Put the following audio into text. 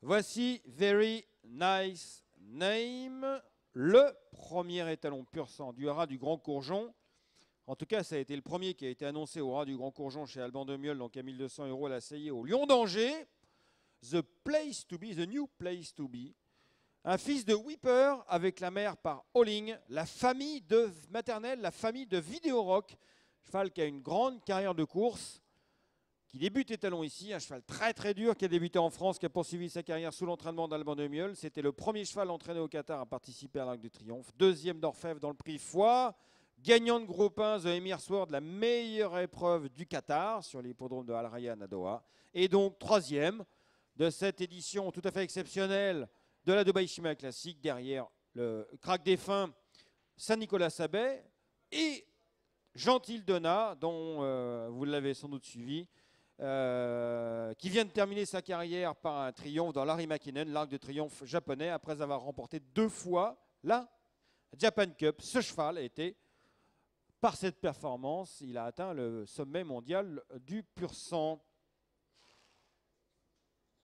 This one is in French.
Voici Very Nice Name, le premier étalon pur sang du rat du Grand Courgeon. En tout cas, ça a été le premier qui a été annoncé au rat du Grand Courjon chez Alban de donc à 1200 euros à la au Lyon d'Angers. The Place to Be, The New Place to Be. Un fils de Whipper avec la mère par Holling, la famille de maternelle, la famille de Vidéorock. Cheval qui a une grande carrière de course qui débute étalon ici, un cheval très très dur qui a débuté en France, qui a poursuivi sa carrière sous l'entraînement d'Alban de Miel. C'était le premier cheval entraîné au Qatar à participer à l'Arc de Triomphe. Deuxième d'Orfèvre dans le prix Foi. Gagnant de groupe 1, The Emir Sword, la meilleure épreuve du Qatar sur l'hippodrome de Al Rayyan à Doha. Et donc troisième de cette édition tout à fait exceptionnelle de la Dubai Shima Classique, derrière le crack des fins Saint-Nicolas Sabet et Gentil Donna, dont euh, vous l'avez sans doute suivi, euh, qui vient de terminer sa carrière par un triomphe dans Larry McKinnon, l'arc de triomphe japonais, après avoir remporté deux fois la Japan Cup. Ce cheval a été, par cette performance, il a atteint le sommet mondial du pur sang.